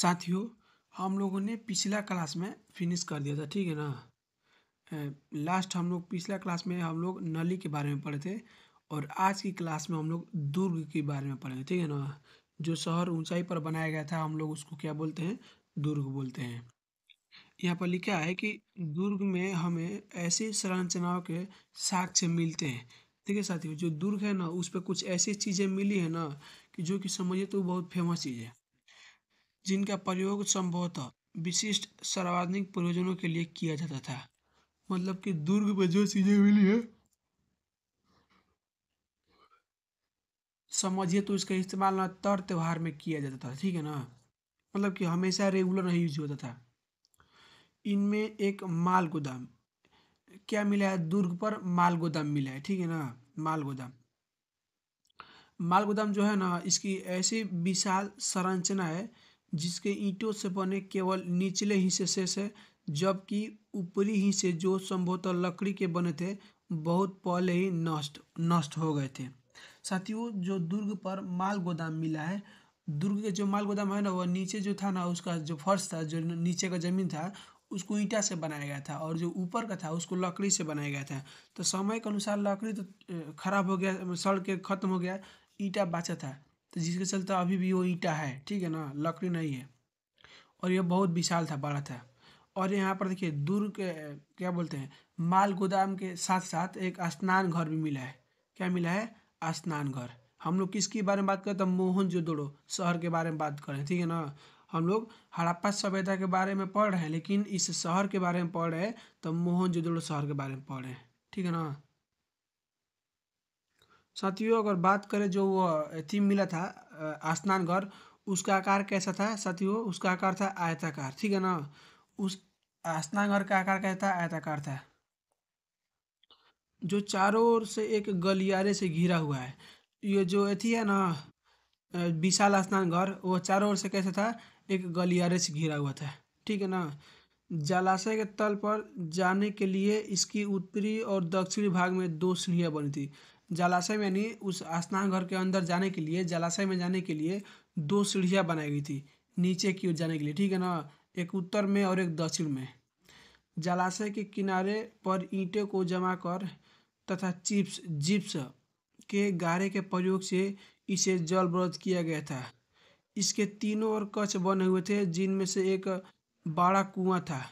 साथियों हम लोगों ने पिछला क्लास में फिनिश कर दिया था ठीक है ना लास्ट हम लोग पिछला क्लास में हम लोग नली के बारे में पढ़े थे और आज की क्लास में हम लोग दुर्ग के बारे में पढ़ेंगे ठीक है ना जो शहर ऊंचाई पर बनाया गया था हम लोग उसको क्या बोलते हैं दुर्ग बोलते हैं यहाँ पर लिखा है कि दुर्ग में हमें ऐसी संरचनाओं के साक्ष्य मिलते हैं ठीक है साथियों जो दुर्ग है ना उस पर कुछ ऐसी चीज़ें मिली है ना कि जो कि समझिए तो बहुत फेमस चीज़ है जिनका प्रयोग संभवतः विशिष्ट सार्वजनिक प्रयोजनों के लिए किया जाता था मतलब कि दुर्ग में जो चीज़ें मिली है समझिए तो इसका इस्तेमाल ना तर त्यौहार में किया जाता था ठीक है ना मतलब कि हमेशा रेगुलर नहीं यूज होता था इनमें एक माल गोदाम क्या मिला है दुर्ग पर माल गोदाम मिला है ठीक है ना माल गोदाम माल गोदाम जो है ना इसकी ऐसी विशाल संरचना है जिसके ईंटों से बने केवल निचले हिस्से शेष है जबकि ऊपरी हिस्से जो संभवतः लकड़ी के बने थे बहुत पहले ही नष्ट नष्ट हो गए थे साथियों जो दुर्ग पर माल गोदाम मिला है दुर्ग के जो माल गोदाम है ना वह नीचे जो था ना उसका जो फर्श था जो नीचे का ज़मीन था उसको ईंटा से बनाया गया था और जो ऊपर का था उसको लकड़ी से बनाया गया था तो समय के अनुसार लकड़ी तो खराब हो गया सड़ के ख़त्म हो गया ईंटा बाचा था तो जिसके चलते अभी भी वो ईटा है ठीक है ना लकड़ी नहीं है और ये बहुत विशाल था बड़ा था और यहाँ पर देखिए दूर के क्या बोलते हैं माल गोदाम के साथ साथ एक स्नान घर भी मिला है क्या मिला है स्नान घर हम लोग किसके बारे में बात करें तो मोहन जोदड़ो शहर के बारे में बात करें ठीक है ना हम लोग हड़प्पा सभ्यता के बारे में पढ़ रहे हैं लेकिन इस शहर के बारे में पढ़ रहे हैं तो मोहन जोदड़ो शहर के बारे में पढ़ रहे हैं ठीक है ना साथियों अगर बात करें जो वो थीम मिला था घर उसका आकार कैसा था साथियों उसका आकार था आयताकार ठीक है ना उस घर का आकार कैसा था आयताकार था जो चारों ओर से एक गलियारे से घिरा हुआ है ये जो अथी है ना विशाल घर वो चारों ओर से कैसा था एक गलियारे से घिरा हुआ था ठीक है ना जलाशय के तल पर जाने के लिए इसकी उत्तरी और दक्षिणी भाग में दो सीढ़ियाँ बनी थी जलाशय में यानी उस स्नान घर के अंदर जाने के लिए जलाशय में जाने के लिए दो सीढ़ियाँ बनाई गई थी नीचे की ओर जाने के लिए ठीक है ना एक उत्तर में और एक दक्षिण में जलाशय के किनारे पर ईंटे को जमा कर तथा चिप्स जिप्स के गारे के प्रयोग से इसे जलवरोध किया गया था इसके तीनों ओर कच्छ बने हुए थे जिनमें से एक बड़ा कुआं था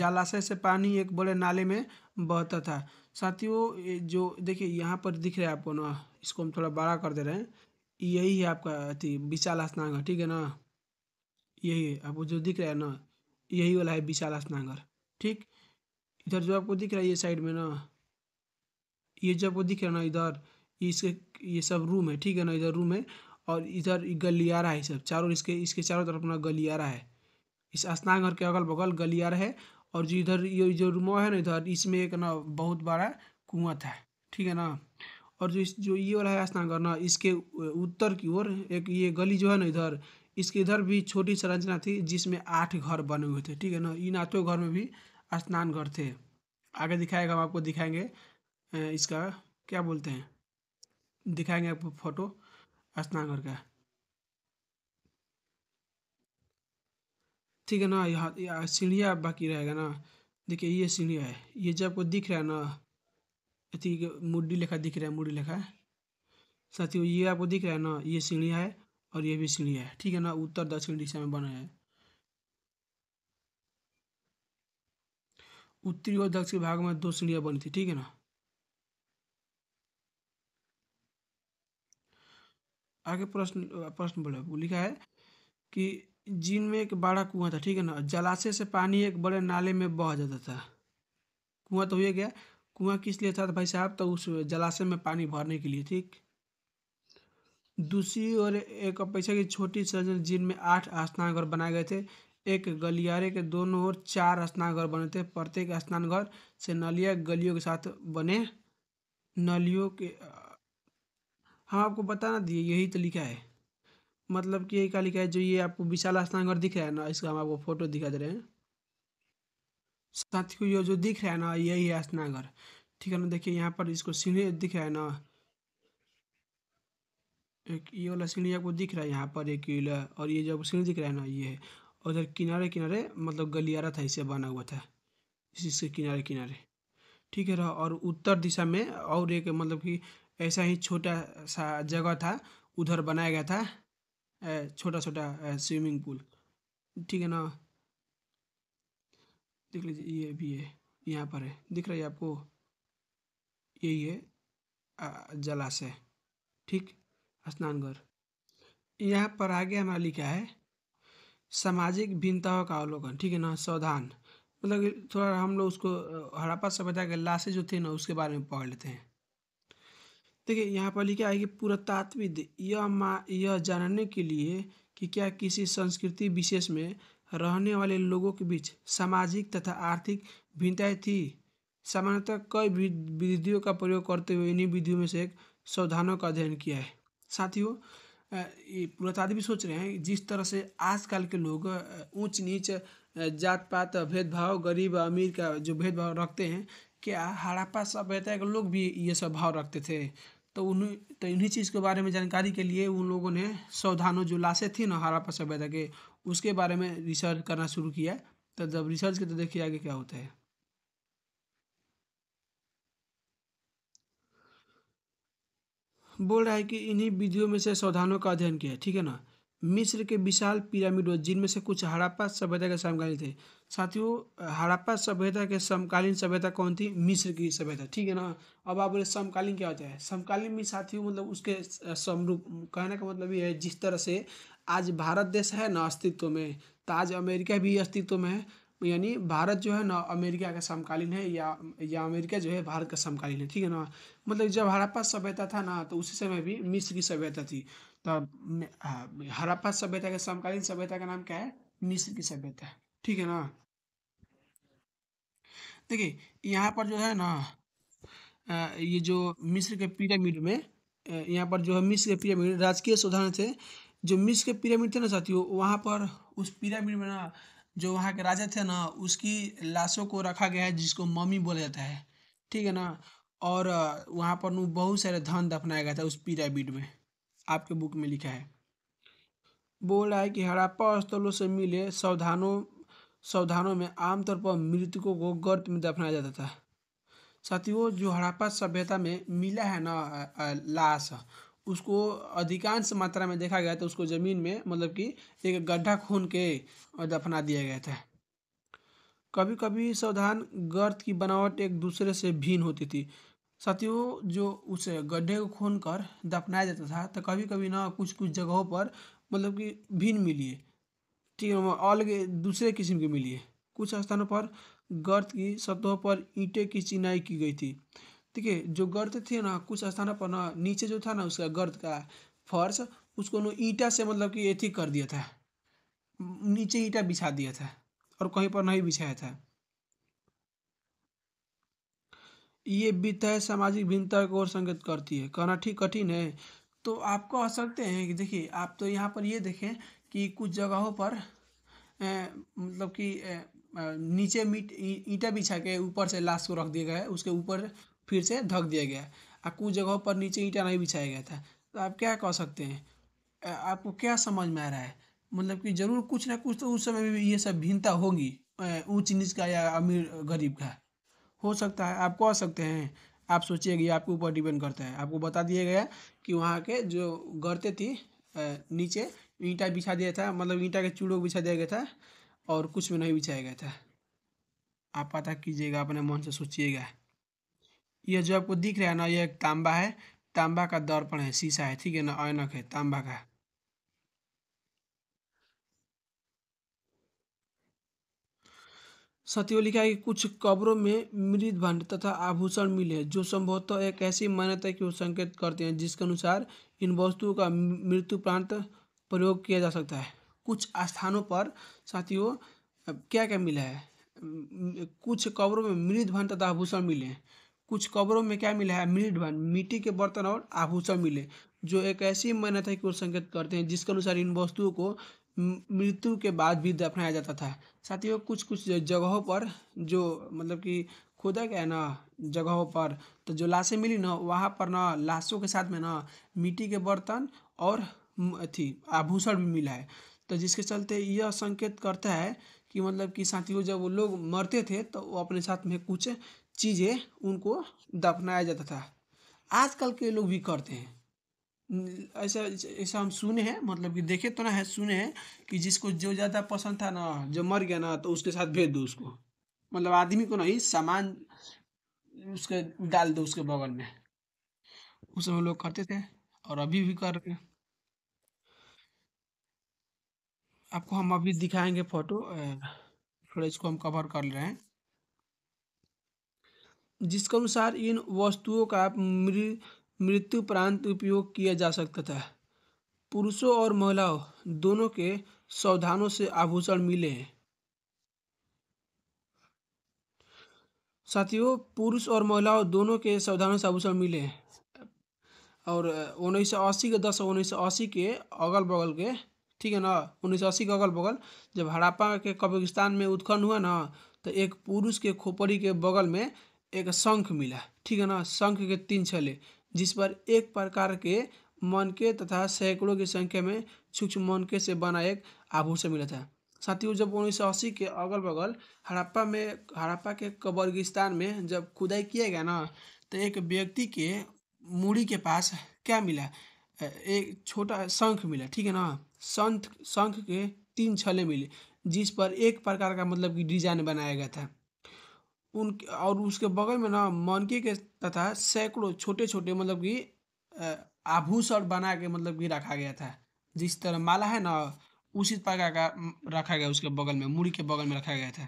जलाशय से पानी एक बड़े नाले में बहता था साथियों जो देखिए यहाँ पर दिख रहा है आपको ना इसको हम थोड़ा बड़ा कर दे रहे हैं यही है आपका अति विशाल स्नागर ठीक है ना यही है आपको जो दिख रहा है ना यही वाला है विशाल स्नागर ठीक इधर जो आपको दिख रहा है ये साइड में ना ये जो आपको दिख रहा है ना इधर इसके ये सब रूम है ठीक है ना इधर रूम है और इधर गलियारा है सब चारों इसके इसके चारों तरफ ना गलियारा है इस स्नानघर के अगल बगल गलियारा है और जो इधर ये जो रुमो है ना इधर इसमें एक ना बहुत बड़ा कुआँ था ठीक है ना और जो इस जो ये वाला है घर ना इसके उत्तर की ओर एक ये गली जो है ना इधर इसके इधर भी छोटी संरचना थी जिसमें आठ घर बने हुए थे ठीक है ना इन आठों घर में भी स्नान घर थे आगे दिखाएगा हम आपको दिखाएंगे इसका क्या बोलते हैं दिखाएंगे आपको फोटो स्नान घर का ठीक है ना यहाँ सीढ़िया बाकी रहेगा ना देखिए ये सीढ़िया है ये जब आपको दिख रहा है ना अति मुडी लिखा दिख रहा है मुडी लिखा है साथियों ये आपको दिख रहा है ना ये सीढ़िया है और ये भी सीढ़िया है ठीक है ना उत्तर दक्षिण दिशा में बना है उत्तरी और दक्षिण भाग में दो सीढ़िया बनी थी ठीक है ना आगे प्रश्न प्रश्न बोला लिखा है कि जिनमें एक बड़ा कुआं था ठीक है ना जलाशय से पानी एक बड़े नाले में बह जाता था कुआं तो हो गया कुआं किस लिए था भाई साहब तो उस जलाशय में पानी भरने के लिए ठीक दूसरी ओर एक पैसा की छोटी सजन जिनमें आठ स्नानघर बनाए गए थे एक गलियारे के दोनों ओर चार स्नानघर बने थे प्रत्येक स्नानघर से नलिया गलियों के साथ बने नलियों के हम हाँ, आपको बताना दिए यही तो लिखा है मतलब कि यही का लिखा है जो ये आपको विशाल स्नानघर दिख रहा है ना इसका हम आपको फोटो दिखा दे रहे हैं साथियों ये जो दिख रहा है ना यही है स्नानघर ठीक है ना देखिए यहाँ पर इसको सीढ़ी दिख रहा है ना एक ये वाला सीढ़ी आपको दिख रहा है यहाँ पर एक किला और ये जो सीढ़ी दिख रहा है ना ये है और इधर किनारे किनारे मतलब गलियारा था इसे बना हुआ था इसके किनारे किनारे ठीक है और उत्तर दिशा में और एक मतलब कि ऐसा ही छोटा सा जगह था उधर बनाया गया था छोटा छोटा स्विमिंग पूल ठीक है ना देख लीजिए ये भी है यहाँ पर है दिख रहा है आपको यही है जलाशय ठीक घर यहाँ पर आगे हमारा लिखा है सामाजिक भिन्नताओं का अवलोकन ठीक है ना सावधान मतलब थोड़ा हम लोग उसको हड़प्पा सभ्यता के लाशें जो थे ना उसके बारे में पढ़ लेते हैं देखिए यहाँ पर लिखा है कि पुरातात्विद यह मा यह जानने के लिए कि क्या किसी संस्कृति विशेष में रहने वाले लोगों के बीच सामाजिक तथा आर्थिक भिन्नताएं थी सामान्यतः कई विधियों का प्रयोग करते हुए इन्हीं विधियों में से एक सावधानों का अध्ययन किया है साथियों ये पुरातात्विक सोच रहे हैं जिस तरह से आजकल के लोग ऊंच नीच जात पात भेदभाव गरीब अमीर का जो भेदभाव रखते हैं क्या हड़प्पा सभ्यता के लोग भी ये सब भाव रखते थे तो उन्हीं तो इन्हीं चीज़ के बारे में जानकारी के लिए उन लोगों ने सौधानों जो लाशे थी ना हरापा सभ्यता के उसके बारे में रिसर्च करना शुरू किया तो जब रिसर्च के तो देखिए आगे क्या होता है बोल रहा है कि इन्हीं विधियों में से सौधानों का अध्ययन किया ठीक है ना मिस्र के विशाल पिरामिड जिनमें से कुछ हड़प्पा सभ्यता के समकालीन थे साथियों हड़प्पा सभ्यता के समकालीन सभ्यता कौन थी मिस्र की सभ्यता ठीक है ना अब आप बोले समकालीन क्या होता है समकालीन में साथियों मतलब उसके समरूप कहने का मतलब ये है जिस तरह से आज भारत देश है ना अस्तित्व में तो आज अमेरिका भी अस्तित्व में है यानी भारत जो है ना अमेरिका का समकालीन है या या अमेरिका जो है भारत का समकालीन है ठीक है ना मतलब जब हड़प्पा सभ्यता था ना तो उसी समय भी मिस्र की सभ्यता थी तो हरप्पा सभ्यता के समकालीन सभ्यता का नाम क्या है मिस्र की सभ्यता ठीक है ना देखिए यहाँ पर जो है ना ये जो मिस्र के पिरामिड में यहाँ पर जो है मिस्र के पिरामिड राजकीय सुधारण थे जो मिस्र के पिरामिड थे ना साथियों वहाँ पर उस पिरामिड में ना जो वहाँ के राजा थे ना उसकी लाशों को रखा गया है जिसको मम्मी बोला जाता है ठीक है ना और वहाँ पर बहुत सारे धन दफनाया गया था उस पिरामिड में आपके बुक में लिखा है बोल रहा है कि हड़प्पा स्थलों से मिले सावधानों सावधानों में आमतौर पर मृतकों को गर्त में दफनाया जाता था साथियों जो हड़प्पा सभ्यता में मिला है ना लाश उसको अधिकांश मात्रा में देखा गया तो उसको ज़मीन में मतलब कि एक गड्ढा खून के दफना दिया गया था कभी कभी सावधान गर्त की बनावट एक दूसरे से भिन्न होती थी सतियों जो उस गड्ढे को खोन कर दफनाया जाता था तो कभी कभी ना कुछ कुछ जगहों पर मतलब कि भिन्न मिलिए ठीक है अलग दूसरे किस्म के मिलिए कुछ स्थानों पर गर्त की सतहों पर ईंटे की चिनाई की गई थी ठीक है जो गर्त थे ना कुछ स्थानों पर ना नीचे जो था ना उसका गर्त का फर्श उसको ना ईंटा से मतलब कि अथी कर दिया था नीचे ईंटा बिछा दिया था और कहीं पर नहीं बिछाया था ये है सामाजिक भिन्नता को और संगत करती है कहना ठीक कठिन है तो आप कह सकते हैं कि देखिए आप तो यहाँ पर ये देखें कि कुछ जगहों पर ए, मतलब कि नीचे मीट ईटा बिछा के ऊपर से लाश को रख दिया गया है उसके ऊपर फिर से धक दिया गया है और कुछ जगहों पर नीचे ईटा नहीं बिछाया गया था तो आप क्या कह सकते हैं आपको क्या समझ में आ रहा है मतलब कि ज़रूर कुछ ना कुछ तो उस समय भी ये सब भिन्नता होगी ऊंच नीच का या अमीर गरीब का हो सकता है आप कह सकते हैं आप सोचिएगा आपके ऊपर डिपेंड करता है आपको बता दिया गया कि वहाँ के जो गर्ते थी नीचे ईंटा बिछा दिया था मतलब ईंटा के चूड़ों को बिछा दिया गया था और कुछ भी नहीं बिछाया गया था आप पता कीजिएगा अपने मन से सोचिएगा यह जो आपको दिख रहा है ना यह एक तांबा है तांबा का दर्पण है शीशा है ठीक है ना ऐनक है तांबा का है कि कुछ कब्रों में मृत भंड तथा आभूषण मिले जो संभवतः एक ऐसी मान्यता की संकेत करते हैं जिसके अनुसार इन वस्तुओं का मृत्यु प्रांत प्रयोग किया जा सकता है कुछ स्थानों पर साथियों क्या क्या मिला है कुछ कब्रों में मृत भंड तथा आभूषण मिले कुछ कब्रों में क्या मिला है मृत भंड मिट्टी के बर्तन और आभूषण मिले जो एक ऐसी मान्यता की ओर संकेत करते हैं जिसके अनुसार इन वस्तुओं को मृत्यु के बाद भी दफनाया जाता था साथियों कुछ कुछ जगहों पर जो मतलब कि खोदा गया ना जगहों पर तो जो लाशें मिली ना वहाँ पर ना लाशों के साथ में ना मिट्टी के बर्तन और अथी आभूषण भी मिला है तो जिसके चलते यह संकेत करता है कि मतलब कि साथियों जब वो लोग मरते थे तो वो अपने साथ में कुछ चीज़ें उनको दफनाया जाता था आजकल के लोग भी करते हैं ऐसा ऐसा हम सुने हैं मतलब कि देखे तो ना है सुने हैं कि जिसको जो ज़्यादा पसंद था ना जो मर गया ना तो उसके साथ भेज दो उसको मतलब आदमी को नहीं सामान उसके डाल दो उसके बगल में उस समय लोग करते थे और अभी भी कर रहे आपको हम अभी दिखाएंगे फोटो थोड़ा इसको हम कवर कर रहे हैं जिसके अनुसार इन वस्तुओं का मृत मृत्यु प्रांत उपयोग किया जा सकता था पुरुषों और महिलाओं दोनों के सावधानों से आभूषण मिले हैं साथियों पुरुष और महिलाओं दोनों के सावधानों से आभूषण मिले हैं और उन्नीस सौ अस्सी के दस उन्नीस सौ अस्सी के अगल बगल के ठीक है ना उन्नीस सौ अस्सी के अगल बगल जब हड़प्पा के कब्रिस्तान में उत्खनन हुआ ना तो एक पुरुष के खोपड़ी के बगल में एक शंख मिला ठीक है ना शंख के तीन छले जिस पर एक प्रकार के मनके तथा सैकड़ों की संख्या में सूक्ष्म मनके से बना एक आभूषण मिला था साथ ही जब उन्नीस के अगल बगल हड़प्पा में हड़प्पा के कबर्गिस्तान में जब खुदाई किया गया ना तो एक व्यक्ति के मुड़ी के पास क्या मिला एक छोटा शंख मिला ठीक है ना संत शंख के तीन छले मिले जिस पर एक प्रकार का मतलब कि डिजाइन बनाया गया था उन और उसके बगल में ना मनके के तथा सैकड़ों छोटे छोटे मतलब कि आभूषण बना के मतलब कि रखा गया था जिस तरह माला है ना उसी प्रकार का रखा गया उसके बगल में मुड़ी के बगल में रखा गया था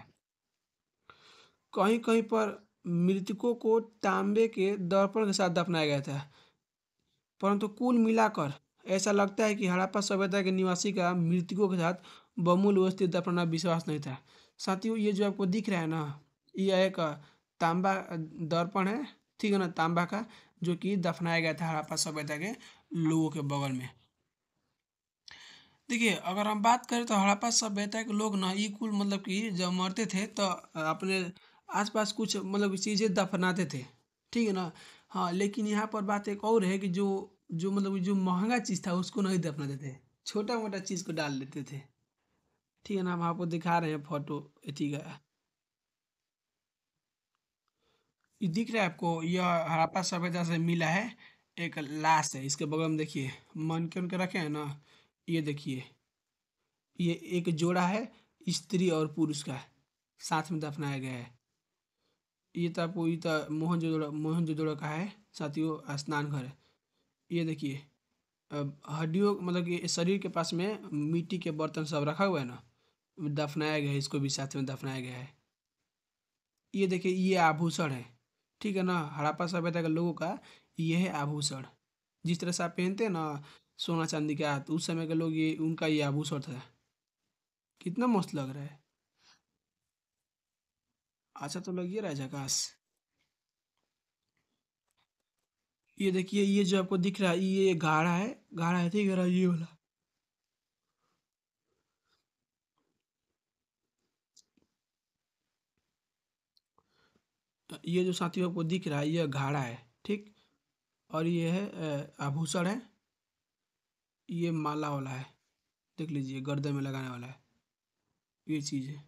कहीं कहीं पर मृतकों को तांबे के दर्पण के साथ दफनाया गया था परंतु कुल मिलाकर ऐसा लगता है कि हड़प्पा सभ्यता के निवासी का मृतकों के साथ बमूल व्यवस्थित दफनाना विश्वास नहीं था साथियों ये जो आपको दिख रहा है ना यह एक तांबा दर्पण है ठीक है ना तांबा का जो कि दफनाया गया था हड़प्पा सभ्यता के लोगों के बगल में देखिए अगर हम बात करें तो हड़प्पा सभ्यता के लोग ना ये कुल मतलब कि जब मरते थे तो अपने आसपास कुछ मतलब चीज़ें दफनाते थे ठीक है ना हाँ लेकिन यहाँ पर बात एक और है कि जो जो मतलब जो महंगा चीज़ था उसको नहीं दफनाते थे छोटा मोटा चीज़ को डाल देते थे ठीक है ना हम आपको दिखा रहे हैं फोटो ठीक है ये दिख रहा है आपको यह हरापा सभ्यता से मिला है एक लाश है इसके बगल में देखिए मन के उनके रखे हैं ना ये देखिए ये एक जोड़ा है स्त्री और पुरुष का साथ में दफनाया गया है ये तो आपको ये तो मोहन जोदड़ा मोहन जोदड़ा का है साथियों स्नान घर है ये देखिए हड्डियों मतलब कि शरीर के पास में मिट्टी के बर्तन सब रखा हुआ है ना दफनाया गया है इसको भी साथ में दफनाया गया है ये देखिए ये आभूषण है ठीक है ना हड़प्पा सभ्यता के लोगों का यह है आभूषण जिस तरह से आप पहनते हैं ना सोना चांदी का तो उस समय के लोग ये उनका ये आभूषण था कितना मस्त लग रहा है अच्छा तो लगिए राजा काश ये देखिए ये जो आपको दिख रहा है ये गाढ़ा है गाढ़ा है ठीक है ये वाला ये जो साथियों आपको दिख रहा है ये घाड़ा है ठीक और ये है आभूषण है ये माला वाला है देख लीजिए गर्दन में लगाने वाला है ये चीज़ है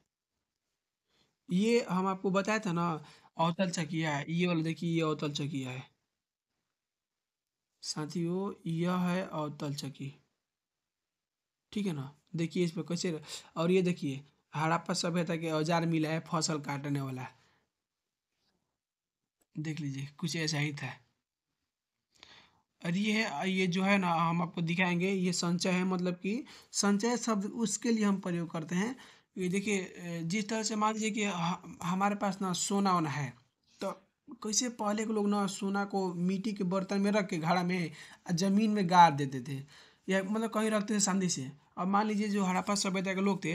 ये हम आपको बताया था ना अवतल चकिया है ये वाला देखिए ये अवतल चकिया है साथियों यह है अवतल चकी ठीक है ना देखिए इस पर कैसे और ये देखिए हड़प्पा सभ्यता के औजार मिला है फसल काटने वाला है देख लीजिए कुछ ऐसा ही था और ये है ये जो है ना हम आपको दिखाएंगे ये संचय है मतलब कि संचय शब्द उसके लिए हम प्रयोग करते हैं ये देखिए जिस तरह से मान लीजिए कि हमारे पास ना सोना वोना है तो कैसे पहले के लोग ना सोना को मिट्टी के बर्तन में रख के घड़ा में ज़मीन में गाड़ देते थे या मतलब कहीं रखते थे शांति से अब मान लीजिए जो हड़प्पा सभ्यता के लोग थे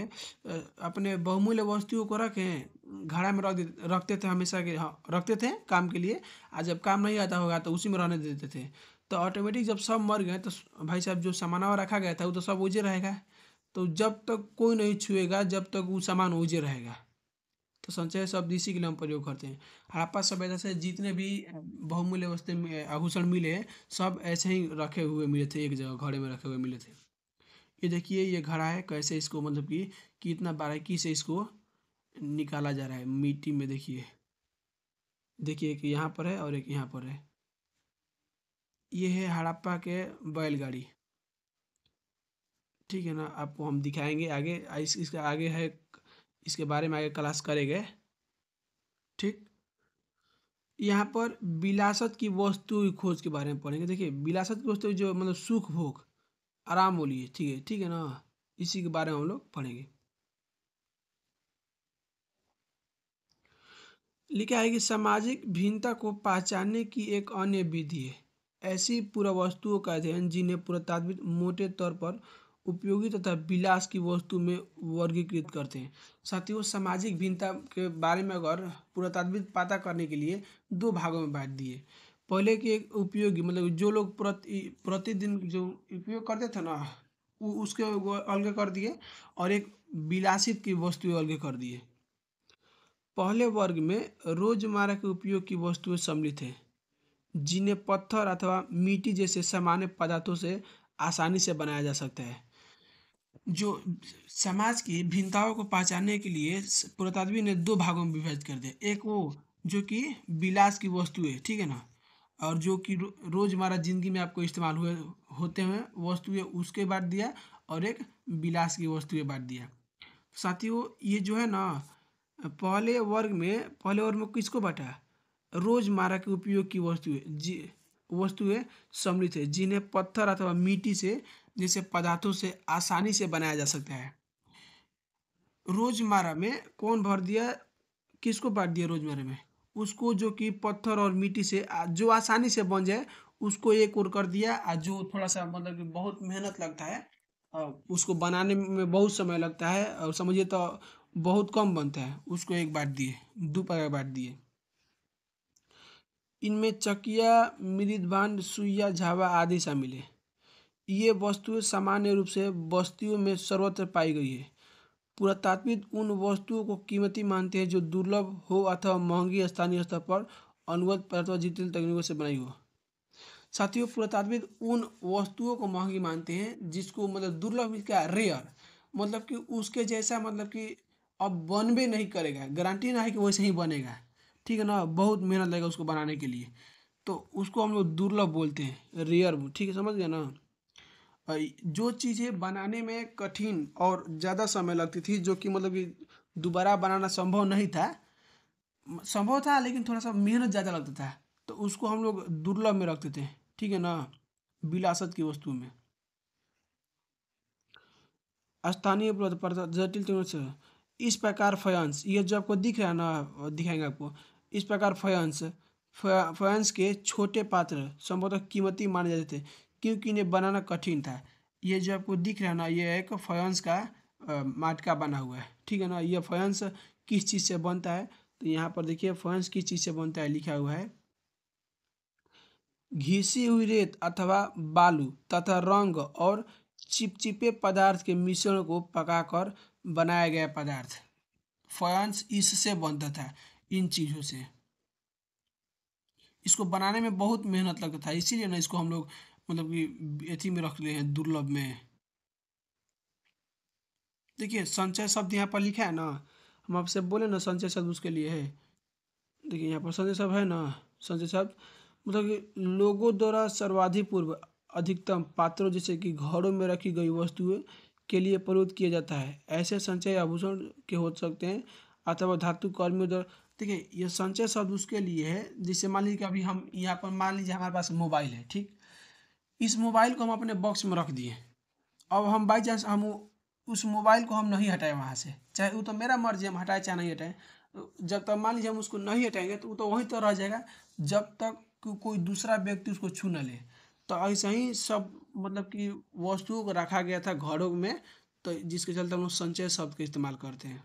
अपने बहुमूल्य वस्तुओं को रखें घड़ा में रख देते रखते थे हमेशा के हाँ रखते थे काम के लिए आज जब काम नहीं आता होगा तो उसी में रहने देते थे तो ऑटोमेटिक जब सब मर गए तो भाई साहब जो सामान हुआ रखा गया था वो तो सब ओझे रहेगा तो जब तक तो कोई नहीं छुएगा जब तक तो वो सामान ओझे रहेगा तो संचय शब्द इसी के लिए हम प्रयोग करते हैं हड़प्पा सभ्यता से जितने भी बहुमूल्य वस्ते में आभूषण मिले सब ऐसे ही रखे हुए मिले थे एक जगह घड़े में रखे हुए मिले थे ये देखिए ये घड़ा है कैसे इसको मतलब कि कितना बारीकी से इसको निकाला जा रहा है मिट्टी में देखिए देखिए एक यहाँ पर है और एक यहाँ पर है ये है हड़प्पा के बैलगाड़ी ठीक है ना आपको हम दिखाएंगे आगे इस इसका आगे है इसके बारे में आगे क्लास करेंगे ठीक यहाँ पर विलासत की वस्तु की खोज के बारे में पढ़ेंगे देखिए विलासत की वस्तु जो मतलब सुख भोग आराम बोलिए ठीक है ठीक है ना इसी के बारे में हम लोग पढ़ेंगे लिखा है कि सामाजिक भिन्नता को पहचानने की एक अन्य विधि है ऐसी पुरावस्तुओं का अध्ययन जिन्हें पुरातात्विक मोटे तौर पर उपयोगी तथा विलास की वस्तु में वर्गीकृत करते हैं साथ ही वो सामाजिक भिन्नता के बारे में अगर पुरातात्विक पता करने के लिए दो भागों में बांट दिए पहले के उपयोगी मतलब जो लोग प्रति प्रतिदिन जो उपयोग करते थे ना उसके अलग कर दिए और एक विलासित की वस्तु अलग कर दिए पहले वर्ग में रोजमर्रा के उपयोग की वस्तुएं सम्मिलित हैं जिन्हें पत्थर अथवा मिट्टी जैसे सामान्य पदार्थों से आसानी से बनाया जा सकता है जो समाज की भिन्नताओं को पहचानने के लिए पुरातत्वी ने दो भागों में विभाजित कर दिया एक वो जो कि बिलास की वस्तु है ठीक है ना और जो कि रोजमर्रा जिंदगी में आपको इस्तेमाल हुए होते हुए वस्तुएं उसके बाद दिया और एक बिलास की वस्तुएं बांट दिया साथियों ये जो है ना पहले वर्ग में पहले वर्ग में किसको बांटा रोजमर्रा के उपयोग की वस्तुएं जी वस्तुएं सम्मिलित है जिन्हें पत्थर अथवा मिट्टी से जैसे पदार्थों से आसानी से बनाया जा सकता है रोजमर्रा में कौन भर दिया किसको बांट दिया रोजमर्रा में उसको जो कि पत्थर और मिट्टी से जो आसानी से बन जाए उसको एक और कर दिया और जो थोड़ा सा मतलब कि बहुत मेहनत लगता है उसको बनाने में बहुत समय लगता है और समझिए तो बहुत कम बनता है उसको एक बांट दिए दो पैकेट बांट दिए इनमें चकिया मृदभांड सुइया झावा आदि शामिल है ये वस्तुएं सामान्य रूप से बस्तियों में सर्वत्र पाई गई है पुरातात्विक उन वस्तुओं को कीमती मानते हैं जो दुर्लभ हो अथवा महंगी स्थानीय स्तर पर अनुगत पदार्थों जितनी तकनीकों से बनाई हो साथियों पुरातात्विक उन वस्तुओं को महंगी मानते हैं जिसको मतलब दुर्लभ क्या रेयर मतलब कि उसके जैसा मतलब कि अब बन भी नहीं करेगा गारंटी ना है कि वैसे ही बनेगा ठीक है ना बहुत मेहनत लगेगा उसको बनाने के लिए तो उसको हम लोग दुर्लभ बोलते हैं रेयर ठीक है समझ गए ना जो चीज़ें बनाने में कठिन और ज़्यादा समय लगती थी जो कि मतलब कि दोबारा बनाना संभव नहीं था संभव था लेकिन थोड़ा सा मेहनत ज़्यादा लगता था तो उसको हम लोग दुर्लभ में रखते थे ठीक है ना विलासत की वस्तु में स्थानीय जटिल इस प्रकार फयंस ये जो आपको दिख रहा है ना दिखाएंगे आपको इस प्रकार फयंस फयंस के छोटे पात्र संभवतः कीमती माने जाते थे क्योंकि इन्हें बनाना कठिन था ये जो आपको दिख रहा है ना ये एक फयंस का माटका बना हुआ है ठीक है ना ये फयंस किस चीज़ से बनता है तो यहाँ पर देखिए फयंस किस चीज़ से बनता है लिखा हुआ है घिसी हुई रेत अथवा बालू तथा रंग और चिपचिपे पदार्थ के मिश्रण को पकाकर बनाया गया पदार्थ फयांस इससे बनता था इन चीज़ों से इसको बनाने में बहुत मेहनत लगता था इसीलिए ना इसको हम लोग मतलब कि एथी में रख लिए हैं दुर्लभ में देखिए संचय शब्द यहाँ पर लिखा है ना हम आपसे बोले ना संचय शब्द उसके लिए है देखिए यहाँ पर संचय शब्द है ना संचय शब्द मतलब लोगों द्वारा सर्वाधिक पूर्व अधिकतम पात्रों जैसे कि घरों में रखी गई वस्तुएं के लिए प्रयोग किया जाता है ऐसे संचय आभूषण के हो सकते हैं अथवा धातु कर्मी ठीक है ये संचय शब्द उसके लिए है जिससे मान लीजिए अभी हम यहाँ पर मान लीजिए हमारे पास मोबाइल है ठीक इस मोबाइल को हम अपने बॉक्स में रख दिए अब हम बाई चांस हम उस मोबाइल को हम नहीं हटाए वहाँ से चाहे वो तो मेरा मर्जी हम हटाए चाहे नहीं हटाएं जब तक मान लीजिए हम उसको नहीं हटाएंगे तो वो तो वहीं तो रह जाएगा जब तक कोई दूसरा व्यक्ति उसको छू न ले तो ऐसे ही सब मतलब कि वस्तुओं को रखा गया था घरों में तो जिसके चलते हम लोग संचय शब्द का इस्तेमाल करते हैं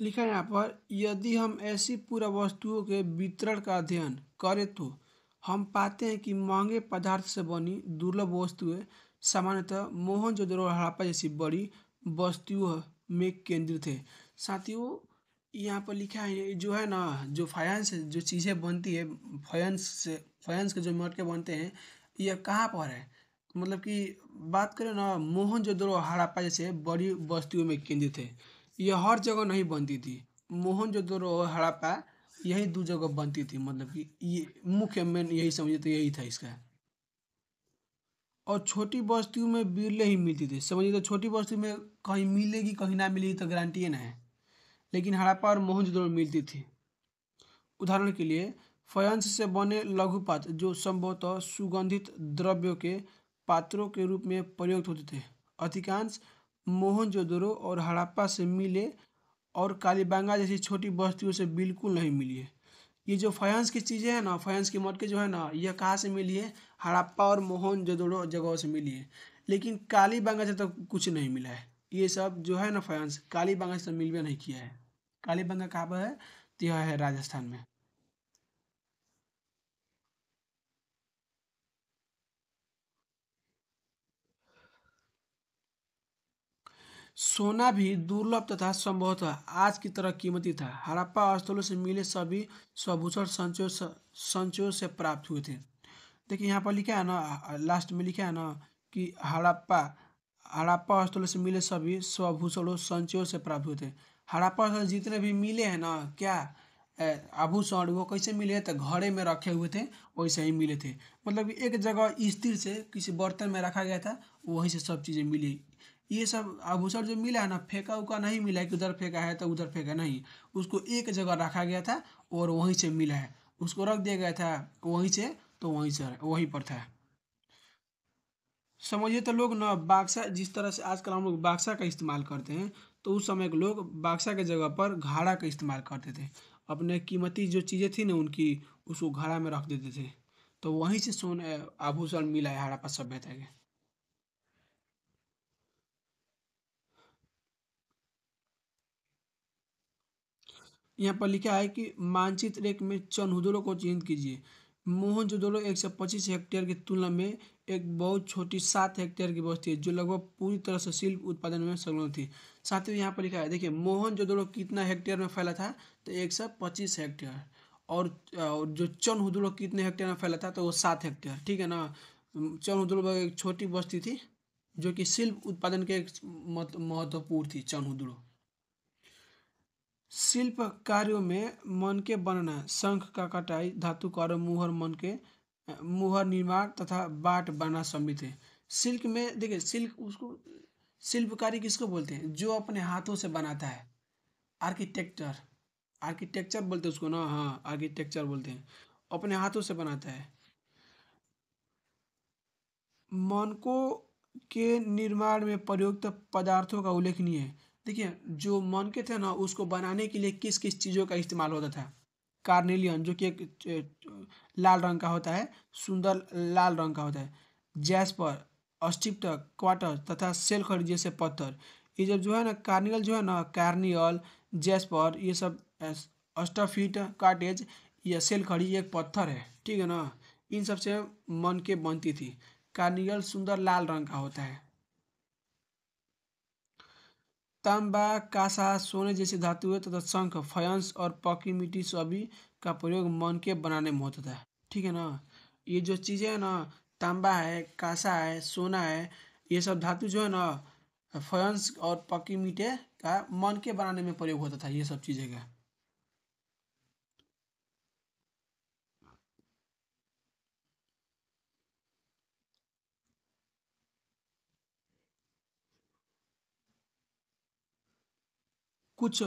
लिखा है यहाँ पर यदि हम ऐसी पूरा वस्तुओं के वितरण का अध्ययन करें तो हम पाते हैं कि महंगे पदार्थ से बनी दुर्लभ वस्तुएं सामान्यतः मोहनजोदड़ो और हड़प्पा जैसी बड़ी वस्तुओं में केंद्रित है साथियों यहाँ पर लिखा है जो है ना जो फायंस जो चीज़ें बनती है फायंस से फायंस के जो मटके बनते हैं यह कहाँ पर है मतलब कि बात करें ना मोहन और हड़प्पा जैसे बड़ी वस्तुओं में केंद्रित है यह हर जगह नहीं बनती थी मोहनजोदड़ो और हड़प्पा यही दो जगह बनती थी मतलब कि ये मुख्य मेन यही समझे तो यही था इसका और छोटी बस्तियों में बिरले ही मिलती थी समझिए तो छोटी बस्ती में कहीं मिलेगी कहीं ना मिलेगी तो गारंटी ना है लेकिन हड़प्पा और मोहनजोदड़ो मिलती थी उदाहरण के लिए फयंस से बने लघु पात्र जो संभवतः सुगंधित द्रव्यों के पात्रों के रूप में प्रयुक्त होते थे अधिकांश मोहनजोदड़ो और हड़प्पा से मिले और कालीबंगा जैसी छोटी बस्तियों से बिल्कुल नहीं मिली है ये जो फयांस की चीज़ें हैं ना फयांस की मटके जो है ना यह कहाँ से मिली है हड़प्पा और मोहन जदोड़ो जगहों से मिली है लेकिन कालीबंगा से तो कुछ नहीं मिला है ये सब जो है ना फायंस कालीबंगा से तो मिलवे नहीं किया है कालीबंगा कहाँ पर है तो यह है राजस्थान में सोना भी दुर्लभ तथा संभवतः आज की तरह कीमती था हड़प्पा स्थलों से मिले सभी स्वभूषण संचय संचय से प्राप्त हुए थे देखिए यहाँ पर लिखा है ना लास्ट में लिखा है ना कि हड़प्पा हड़प्पा स्थलों से मिले सभी स्वभूषणों संचयों से प्राप्त हुए थे हड़प्पा स्थल जितने भी मिले हैं ना क्या आभूषण वो कैसे मिले तो घड़े में रखे हुए थे वैसे ही मिले थे मतलब एक जगह स्थिर से किसी बर्तन में रखा गया था वहीं से सब चीज़ें मिली ये सब आभूषण जो मिला है ना फेंका उका नहीं मिला है कि उधर फेंका है तो उधर फेंका नहीं उसको एक जगह रखा गया था और वहीं से मिला है उसको रख दिया गया था वहीं से तो वहीं से वहीं पर था समझिए तो लोग ना बाक्सा जिस तरह से आजकल हम लोग बाक्सा का इस्तेमाल करते हैं तो उस समय के लोग बाक्सा के जगह पर घाड़ा का इस्तेमाल करते थे अपने कीमती जो चीज़ें थी ना उनकी उसको घाड़ा में रख देते थे तो वहीं से सोने आभूषण मिला है हड़प्पा सभ्यता के यहाँ पर लिखा है कि मानचित्र एक में चनहुदड़ो को चिन्हित कीजिए मोहन मोहनजोदड़ो एक सौ पच्चीस हेक्टेयर की तुलना में एक बहुत छोटी सात हेक्टेयर की बस्ती है जो लगभग पूरी तरह से शिल्प उत्पादन में संलग्न थी साथ ही यहाँ पर लिखा है देखिए मोहनजोदड़ो कितना हेक्टेयर में फैला था तो एक सौ पच्चीस हेक्टेयर और जो चनहुदड़ो कितने हेक्टेयर में फैला था तो वो सात हेक्टेयर ठीक है ना चनहुदड़ो एक छोटी बस्ती थी जो कि शिल्प उत्पादन के एक महत्वपूर्ण थी चनहुदड़ो शिल्प कार्यों में मन के बनना शंख का कटाई धातु का मुहर मन के मुहर निर्माण तथा बाट बना सम्मिलित है सिल्क में देखिए सिल्क उसको शिल्पकारी किसको बोलते हैं जो अपने हाथों से बनाता है आर्किटेक्चर आर्किटेक्चर बोलते हैं उसको ना हाँ आर्किटेक्चर बोलते हैं अपने हाथों से बनाता है मनको के निर्माण में प्रयुक्त पदार्थों का उल्लेखनीय है देखिए जो मौनके थे ना उसको बनाने के लिए किस किस चीज़ों का इस्तेमाल होता था कार्नेलियन जो कि एक लाल रंग का होता है सुंदर लाल रंग का होता है जैसपर अस्टिप्टक क्वार्टर तथा सेल खड़ी जैसे पत्थर ये जब जो है ना कार्नियल जो है ना कार्नियल जैसपर ये सब अस्टाफिट काटेज या सेल खड़ी एक पत्थर है ठीक है ना इन सब से मन के बनती थी कार्नियल सुंदर लाल रंग का होता है तांबा कासा सोने जैसे धातुएं तथा शंख फयंस और पॉकी मिट्टी सभी का प्रयोग मन के बनाने में होता था ठीक है ना ये जो चीज़ें हैं ना तांबा है कासा है सोना है ये सब धातु जो है ना फयंस और पॉकी मिट्टी का मन के बनाने में प्रयोग होता था ये सब चीज़ें का कुछ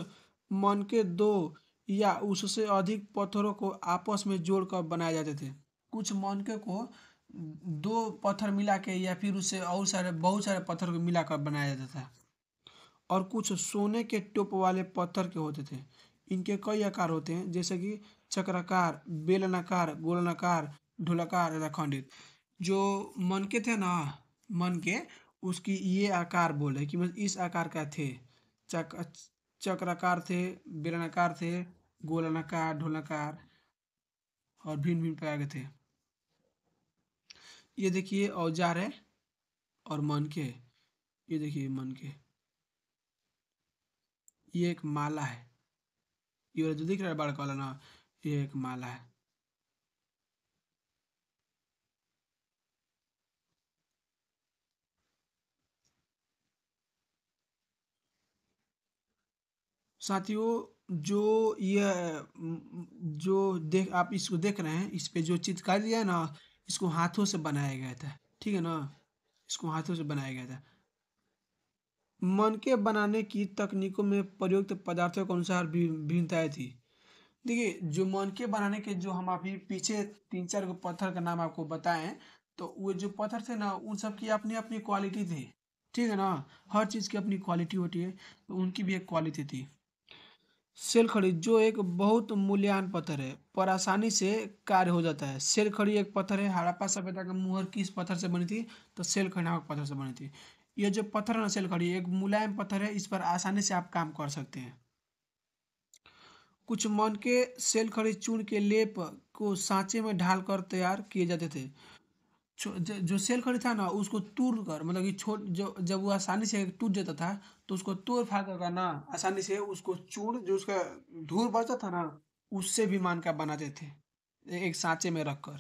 मणके दो या उससे अधिक पत्थरों को आपस में जोड़कर बनाए जाते थे कुछ मणके को दो पत्थर मिला के या फिर उससे और सारे बहुत सारे पत्थर को मिलाकर बनाया जाता था और कुछ सोने के टोप वाले पत्थर के होते थे इनके कई आकार होते हैं जैसे कि चक्राकार बेलनाकार गोलनाकार ढोलाकार या खंडित जो मन के थे ना मन के उसकी ये आकार बोले कि इस आकार का थे चक चक्राकार थे बेलनाकार थे गोलनाकार ढोलनाकार और भिन्न भिन्न प्रकार के थे ये देखिए औजार है और मन के ये देखिए मन के ये एक माला है ये जो दिख रहा है बड़का वाला ना ये एक माला है साथियों जो ये जो देख आप इसको देख रहे हैं इस पर जो चित्रकारी दिया है ना इसको हाथों से बनाया गया था ठीक है ना इसको हाथों से बनाया गया था मन के बनाने की तकनीकों में प्रयुक्त पदार्थों के अनुसार भिन्नताएं थी देखिए जो मन के बनाने के जो हम अभी पीछे तीन चार को पत्थर का नाम आपको बताएं तो वो जो पत्थर थे ना उन सब की अपनी अपनी क्वालिटी थी ठीक है ना हर चीज़ की अपनी क्वालिटी होती है तो उनकी भी एक क्वालिटी थी शेयर खड़ी जो एक बहुत मूल्यवान पत्थर है पर आसानी से कार्य हो जाता है शेर खड़ी एक पत्थर है हड़प्पा सभ्यता का मुहर किस पत्थर से बनी थी तो शेल खड़ी नामक पत्थर से बनी थी ये जो पत्थर है ना शेल खड़ी एक मुलायम पत्थर है इस पर आसानी से आप काम कर सकते हैं कुछ मन के सेल खड़ी चून के लेप को सांचे में ढालकर तैयार किए जाते थे जो सेल खड़ी था ना उसको तोड़ कर मतलब कि छोट जो जब वो आसानी से टूट जाता था तो उसको तोड़ फाड़ कर ना आसानी से उसको चूड़ जो उसका धूल बचता था ना उससे भी मान का बनाते थे एक सांचे में कर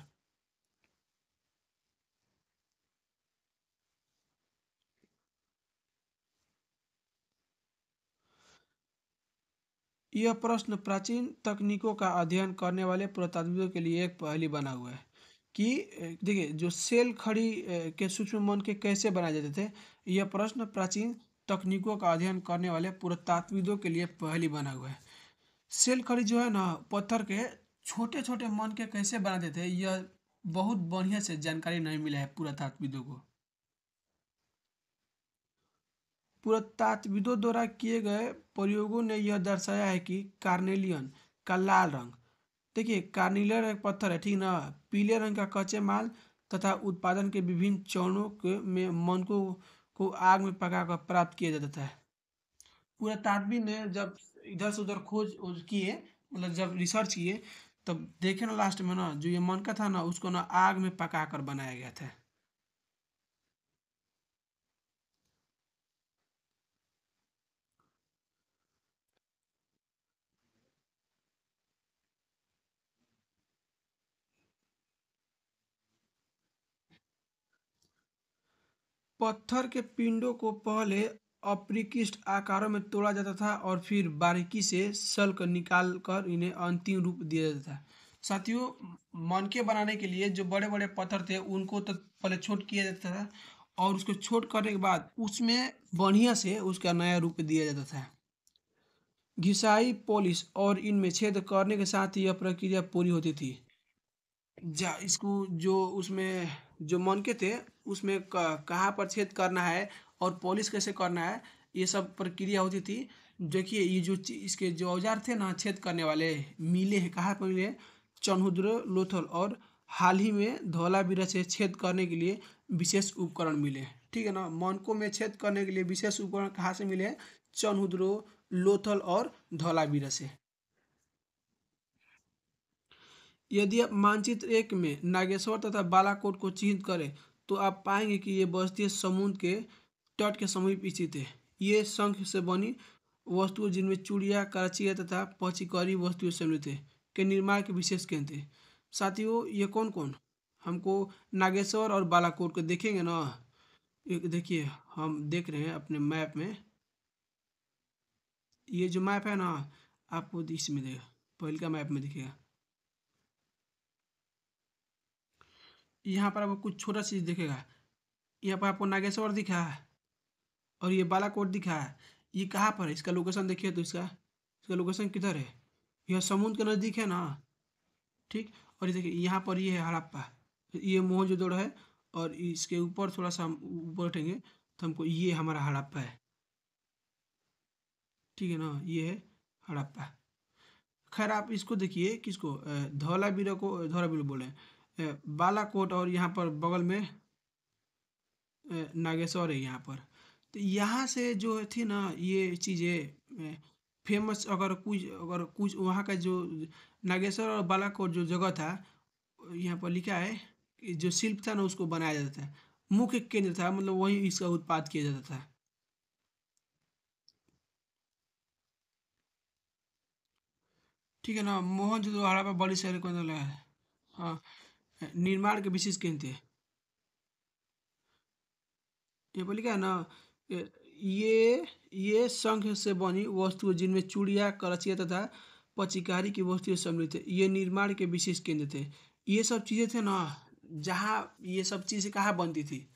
यह प्रश्न प्राचीन तकनीकों का अध्ययन करने वाले पुरातात्विकों के लिए एक पहली बना हुआ है कि देखिए जो सेल खड़ी के सूक्ष्म मन के कैसे बनाए जाते थे यह प्रश्न प्राचीन तकनीकों का अध्ययन करने वाले पुरातात्विदों के लिए पहली बना हुआ है सेल खड़ी जो है ना पत्थर के छोटे छोटे मन के कैसे बनाते थे यह बहुत बढ़िया से जानकारी नहीं मिला है पुरातात्विदों को पुरातात्विदों द्वारा किए गए प्रयोगों ने यह दर्शाया है कि कार्नेलियन का लाल रंग देखिए कार्निलर एक पत्थर है ठीक ना पीले रंग का कच्चे माल तथा उत्पादन के विभिन्न चरणों के में मन को आग में पकाकर प्राप्त किया जाता था पूरा ने जब इधर से उधर खोज किए मतलब जब रिसर्च किए तब देखे ना लास्ट में ना जो ये मनका था ना उसको ना आग में पका कर बनाया गया था पत्थर के पिंडों को पहले अप्रकिष्ट आकारों में तोड़ा जाता था और फिर बारीकी से सल कर निकाल कर इन्हें अंतिम रूप दिया जाता था साथियों मनके बनाने के लिए जो बड़े बड़े पत्थर थे उनको तो पहले छोट किया जाता था और उसको छोट करने के बाद उसमें बढ़िया से उसका नया रूप दिया जाता था घिसाई पॉलिश और इनमें छेद करने के साथ ही यह प्रक्रिया पूरी होती थी जा इसको जो उसमें जो मनके थे उसमें कहाँ पर छेद करना है और पॉलिश कैसे करना है ये सब प्रक्रिया होती थी देखिए ये जो इसके जो औजार थे ना छेद करने वाले मिले हैं कहाँ पर मिले चनहुद्र लोथल और हाल ही में धौला बीरा से छेद करने के लिए विशेष उपकरण मिले ठीक है ना मनको में छेद करने के लिए विशेष उपकरण कहाँ से मिले चनहुद्रो लोथल और धौला बीरा से यदि आप मानचित्र एक में नागेश्वर तथा बालाकोट को चिन्हित करें तो आप पाएंगे कि ये बस्ती समुद्र के तट के समीप स्थित है ये शंख से बनी वस्तुओं जिनमें चूड़िया कराचिया तथा पचीकारी वस्तुएं सम्मिलित है के निर्माण के विशेष केंद्र थे साथियों ये कौन कौन हमको नागेश्वर और बालाकोट को देखेंगे ना देखिए हम देख रहे हैं अपने मैप में ये जो मैप है ना आपको इसमें देगा पहले का मैप में दिखेगा यहाँ पर आपको कुछ छोटा चीज़ दिखेगा यहाँ पर आपको नागेश्वर दिखा है और ये बालाकोट दिखा है ये कहाँ पर है इसका लोकेशन देखिए तो इसका इसका लोकेशन किधर है यह समुद्र के नज़दीक है ना ठीक और ये देखिए यहाँ पर ये है हड़प्पा ये मोहनजोदड़ो है और इसके ऊपर थोड़ा सा हम ऊपर उठेंगे तो हमको ये हमारा हड़प्पा है ठीक है ना ये है हड़प्पा खैर आप इसको देखिए किसको धौला बीरा को धौला बीरा बोले बालाकोट और यहाँ पर बगल में नागेश्वर है यहाँ पर तो यहाँ से जो थी ना ये चीज़ें फेमस अगर कुछ अगर कुछ वहाँ का जो नागेश्वर और बालाकोट जो जगह था यहाँ पर लिखा है कि जो शिल्प था ना उसको बनाया जाता था मुख्य केंद्र था मतलब वही इसका उत्पाद किया जाता था ठीक है ना मोहन जो हड़प्पा बड़ी शहर को लगा है हाँ निर्माण के विशेष कहते हैं ये बोली क्या ना ये ये संघ से बनी वस्तु जिनमें चूड़िया करचिया तथा पचिकारी की वस्तुएं शामिल थे ये निर्माण के विशेष केंद्र थे ये सब चीज़ें थे ना जहाँ ये सब चीज़ें कहाँ बनती थी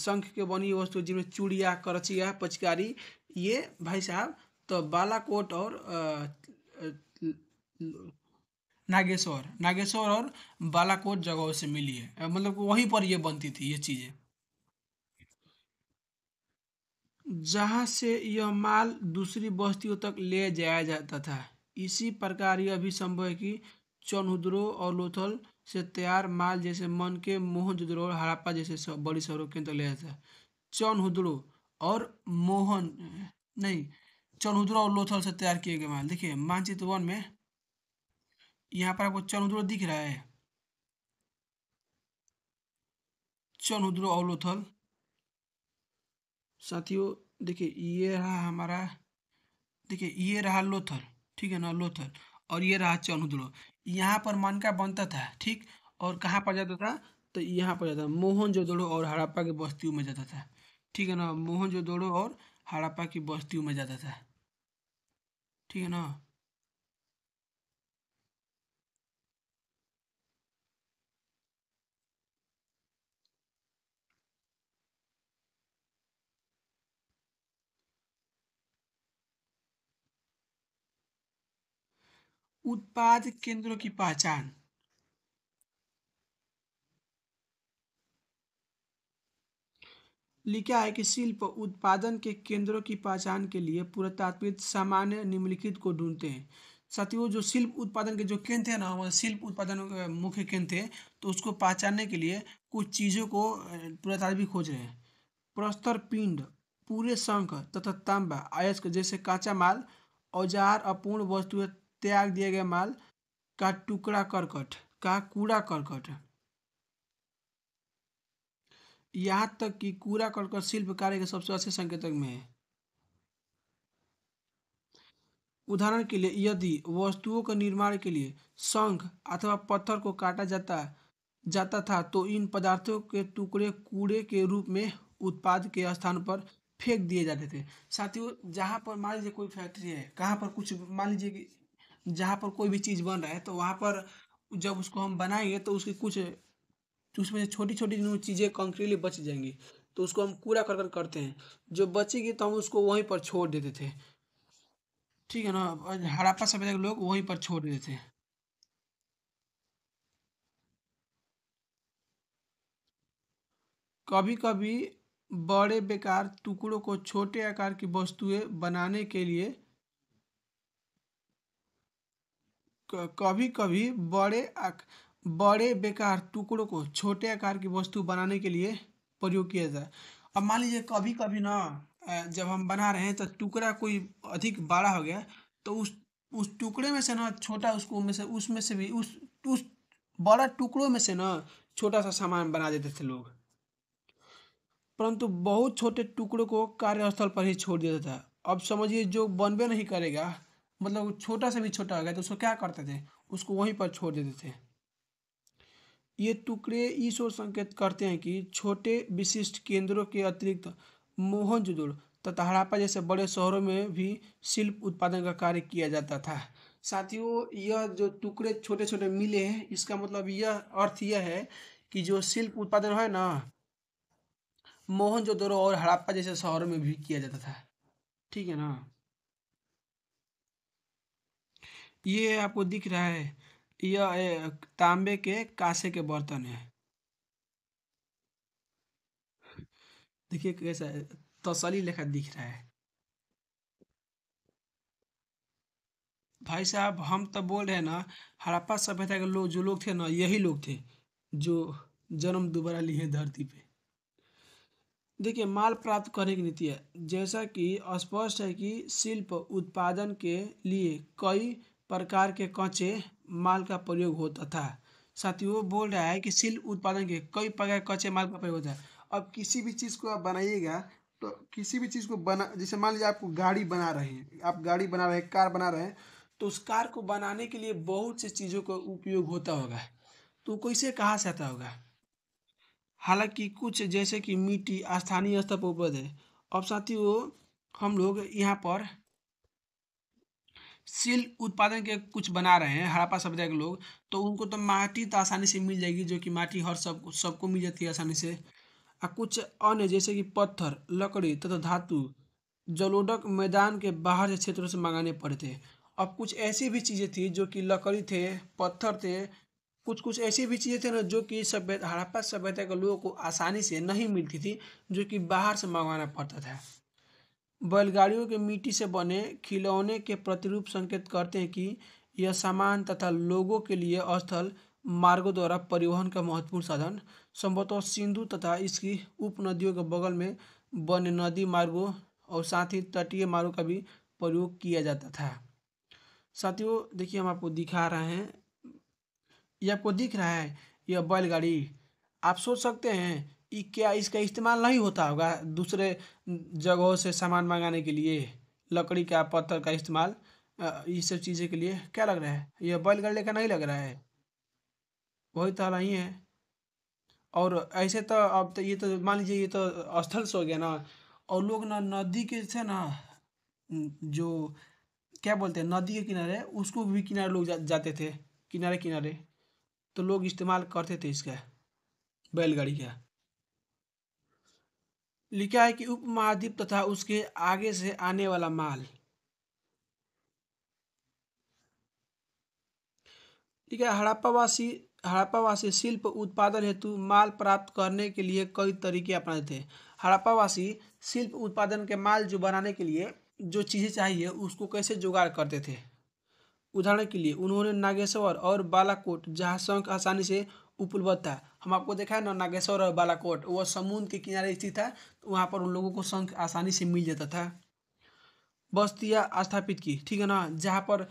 संघ के बनी वस्तु जिनमें चूड़िया करचिया पचिकारी ये भाई साहब तो बालाकोट और नागेश्वर नागेश्वर और बालाकोट जगहों से मिली है मतलब वहीं पर ये बनती थी ये चीज़ें जहां से यह माल दूसरी बस्तियों तक ले जाया जाता था इसी प्रकार यह भी संभव है कि चौनहुद्रो और लोथल से तैयार माल जैसे मन के मोहनजुद्रो और हड़प्पा जैसे बड़ी शहरों के अंदर ले जाता है चौनहुद्रो और मोहन नहीं चौनहुद्रो और लोथल से तैयार किए गए माल देखिए मानचित्र वन में यहाँ पर आपको चनुद्र दिख रहा है चनुद्र अवलोथल साथियों देखिए ये रहा हमारा देखिए ये रहा लोथल ठीक है ना लोथल और ये रहा चनुद्रो यहाँ पर का बनता था ठीक और कहाँ पर जाता था तो यहाँ पर जाता मोहन जोदड़ो और हड़प्पा की बस्तियों में जाता था ठीक है ना मोहन जोदड़ो और हड़प्पा की बस्तियों में जाता था ठीक है ना उत्पाद केंद्रों की पहचान लिखा है कि शिल्प उत्पादन के केंद्रों की पहचान के लिए पुरातात्विक सामान्य निम्नलिखित को ढूंढते हैं साथियों जो शिल्प उत्पादन के जो केंद्र है ना वह शिल्प उत्पादन मुख्य केंद्र थे तो उसको पहचानने के लिए कुछ चीज़ों को पुरातात्विक खोज रहे हैं प्रस्तर पिंड पूरे शंख तथा तांबा आयस्क जैसे कांचा माल औजार अपूर्ण वस्तुएं त्याग दिया गया माल का टुकड़ा करकट का कूड़ा करकट यहाँ तक कि कूड़ा करकट शिल्प कार्य के सबसे अच्छे संकेतक में है उदाहरण के लिए यदि वस्तुओं के निर्माण के लिए शंख अथवा पत्थर को काटा जाता जाता था तो इन पदार्थों के टुकड़े कूड़े के रूप में उत्पाद के स्थान पर फेंक दिए जाते थे साथियों जहाँ पर मान लीजिए कोई फैक्ट्री है कहाँ पर कुछ मान लीजिए कि जहाँ पर कोई भी चीज़ बन रहा है तो वहाँ पर जब उसको हम बनाएंगे तो उसकी कुछ तो उसमें से छोटी छोटी चीज़ें कंक्रीटली बच जाएंगी तो उसको हम कूड़ा करकट करते हैं जो बचेगी तो हम उसको वहीं पर छोड़ देते थे ठीक है ना और हड़प्पा सभ्यता के लोग वहीं पर छोड़ देते थे कभी कभी बड़े बेकार टुकड़ों को छोटे आकार की वस्तुएं बनाने के लिए कभी कभी बड़े बड़े बेकार टुकड़ों को छोटे आकार की वस्तु बनाने के लिए प्रयोग किया जाए अब मान लीजिए कभी कभी ना जब हम बना रहे हैं तो टुकड़ा कोई अधिक बड़ा हो गया तो उस उस टुकड़े में से ना छोटा उसको में से उसमें से भी उस उस बड़ा टुकड़ों में से ना छोटा सा सामान बना देते थे लोग परंतु बहुत छोटे टुकड़ों को कार्यस्थल पर ही छोड़ देता था अब समझिए जो बनबे नहीं करेगा मतलब छोटा से भी छोटा हो गया तो उसको क्या करते थे उसको वहीं पर छोड़ देते थे ये टुकड़े इस ओर संकेत करते हैं कि छोटे विशिष्ट केंद्रों के अतिरिक्त मोहनजोदड़ो तथा हड़ापा जैसे बड़े शहरों में भी शिल्प उत्पादन का कार्य किया जाता था साथियों यह जो टुकड़े छोटे छोटे मिले हैं इसका मतलब यह अर्थ यह है कि जो शिल्प उत्पादन है ना मोहनजोदड़ो और हड़प्पा जैसे शहरों में भी किया जाता था ठीक है ना ये आपको दिख रहा है यह तांबे के कासे के बर्तन है देखिए कैसा तसली लेखा दिख रहा है भाई साहब हम तो बोल रहे हैं ना हड़प्पा सभ्यता के लोग जो लोग थे ना यही लोग थे जो जन्म दोबारा लिए धरती पे देखिए माल प्राप्त करने की नीति है जैसा कि स्पष्ट है कि शिल्प उत्पादन के लिए कई प्रकार के कच्चे माल का प्रयोग होता था साथियों बोल रहा है कि शिल्प उत्पादन के कई प्रकार के कच्चे माल का प्रयोग होता है अब किसी भी चीज़ को आप बनाइएगा तो किसी भी चीज़ को बना जैसे मान लीजिए आपको गाड़ी बना रहे हैं आप गाड़ी बना रहे हैं कार बना रहे हैं तो उस कार को बनाने के लिए बहुत से चीज़ों का उपयोग होता होगा तो कैसे कहाँ से आता होगा हालांकि कुछ जैसे कि मिट्टी स्थानीय स्तर पर उपलब्ध है अब साथियों हम लोग यहाँ पर सिल उत्पादन के कुछ बना रहे हैं हड़प्पा सभ्यता के लोग तो उनको तो माटी तो आसानी से मिल जाएगी जो कि माटी हर सब सबको मिल जाती है आसानी से और कुछ अन्य जैसे कि पत्थर लकड़ी तथा तो धातु जलोडक मैदान के बाहर के क्षेत्रों से मंगाने पड़े थे अब कुछ ऐसी भी चीज़ें थी जो कि लकड़ी थे पत्थर थे कुछ कुछ ऐसी भी चीज़ें थे ना जो कि सभ्यता हड़प्पा सभ्यता के लोगों को आसानी से नहीं मिलती थी जो कि बाहर से मंगवाना पड़ता था बैलगाड़ियों के मिट्टी से बने खिलौने के प्रतिरूप संकेत करते हैं कि यह सामान तथा लोगों के लिए स्थल मार्गों द्वारा परिवहन का महत्वपूर्ण साधन संभवतः सिंधु तथा इसकी उपनदियों के बगल में बने नदी मार्गों और साथ ही तटीय मार्गों का भी प्रयोग किया जाता था साथियों देखिए हम आपको दिखा रहे हैं यह आपको दिख रहा है यह बैलगाड़ी आप सोच सकते हैं ई क्या इसका इस्तेमाल नहीं होता होगा दूसरे जगहों से सामान मंगाने के लिए लकड़ी का पत्थर का इस्तेमाल ये सब चीज़ें के लिए क्या लग रहा है यह बैलगाड़ी का नहीं लग रहा है वही तो हाल ही है और ऐसे तो अब तो ये तो मान लीजिए ये तो स्थल से हो गया ना और लोग ना नदी के से ना जो क्या बोलते हैं नदी के किनारे उसको भी किनारे लोग जा, जाते थे किनारे किनारे तो लोग इस्तेमाल करते थे इसका बैलगाड़ी का लिखा है कि उपमहाद्वीप तथा उसके आगे से आने वाला माल ठीक है हड़प्पावासी हड़प्पावासी शिल्प उत्पादन हेतु माल प्राप्त करने के लिए कई तरीके अपनाए थे हड़प्पावासी शिल्प उत्पादन के माल जो बनाने के लिए जो चीज़ें चाहिए उसको कैसे जुगाड़ करते थे उदाहरण के लिए उन्होंने नागेश्वर और बालाकोट जहाँ शंख आसानी से उपलब्ध था हम आपको देखा है ना नागेश्वर और बालाकोट वो समुद्र के किनारे स्थित है तो वहाँ पर उन लोगों को शंख आसानी से मिल जाता था बस्तियाँ स्थापित की ठीक है ना जहाँ पर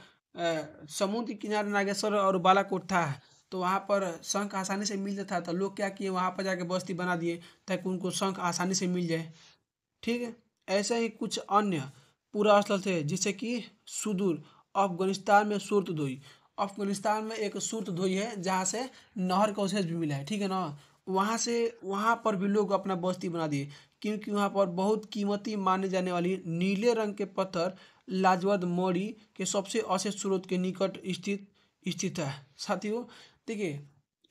समुद्र के किनारे नागेश्वर और बालाकोट था तो वहाँ पर शंख आसानी से मिल जाता था तो लोग क्या किए वहाँ पर जाके बस्ती बना दिए ताकि उनको शंख आसानी से मिल जाए ठीक है ऐसे ही कुछ अन्य पूरा स्थल थे जैसे कि सुदूर अफगानिस्तान में सुरतदोई अफगानिस्तान में एक सूरत धोई है जहाँ से नहर का अवशेष भी मिला है ठीक है ना वहाँ से वहाँ पर भी लोग अपना बस्ती बना दिए क्योंकि वहाँ पर बहुत कीमती माने जाने वाली नीले रंग के पत्थर लाजवाद मौरी के सबसे अवशेष स्रोत के निकट स्थित स्थित है साथियों देखिए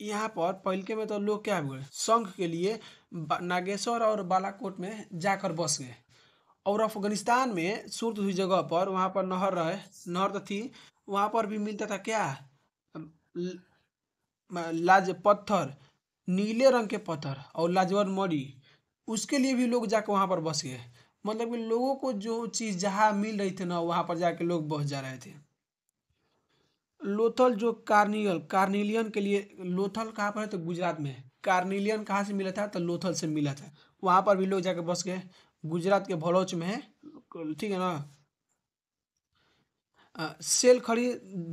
यहाँ पर पहलके में तो लोग क्या हुए संघ के लिए नागेश्वर और बालाकोट में जाकर बस गए और अफगानिस्तान में सूरत हुई जगह पर वहाँ पर नहर रहे नहर तो थी वहाँ पर भी मिलता था क्या लाज पत्थर नीले रंग के पत्थर और लाजवर मरी उसके लिए भी लोग जाकर वहाँ पर बस गए मतलब कि लोगों को जो चीज़ जहाँ मिल रही थी ना वहाँ पर जाके लोग बस जा रहे थे लोथल जो कार्नियल कार्निलियन के लिए लोथल कहाँ पर है तो गुजरात में कार्निलियन कहाँ से मिला था तो लोथल से मिला था वहाँ पर भी लोग जाकर बस गए गुजरात के भरोच में है ठीक है ना सेल खड़ी